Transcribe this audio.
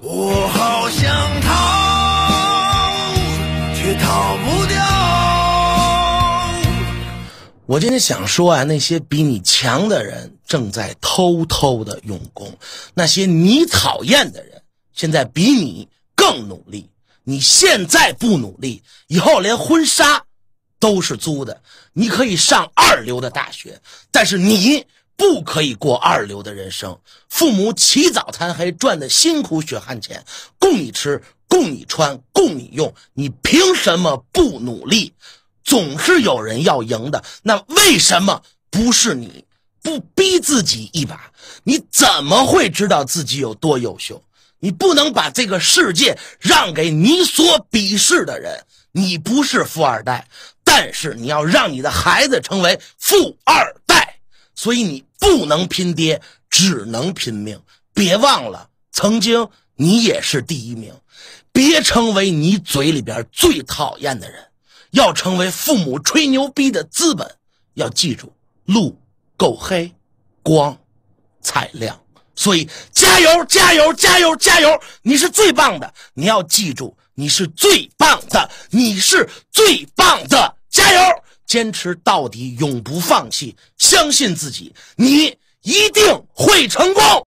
我好想逃，却逃不掉。我今天想说啊，那些比你强的人正在偷偷的用功，那些你讨厌的人现在比你更努力。你现在不努力，以后连婚纱都是租的。你可以上二流的大学，但是你。不可以过二流的人生。父母起早贪黑赚的辛苦血汗钱，供你吃，供你穿，供你用，你凭什么不努力？总是有人要赢的，那为什么不是你？不逼自己一把，你怎么会知道自己有多优秀？你不能把这个世界让给你所鄙视的人。你不是富二代，但是你要让你的孩子成为富二。所以你不能拼爹，只能拼命。别忘了，曾经你也是第一名。别成为你嘴里边最讨厌的人，要成为父母吹牛逼的资本。要记住，路够黑，光才亮。所以加油，加油，加油，加油！你是最棒的。你要记住，你是最棒的，你是最棒的。坚持到底，永不放弃，相信自己，你一定会成功。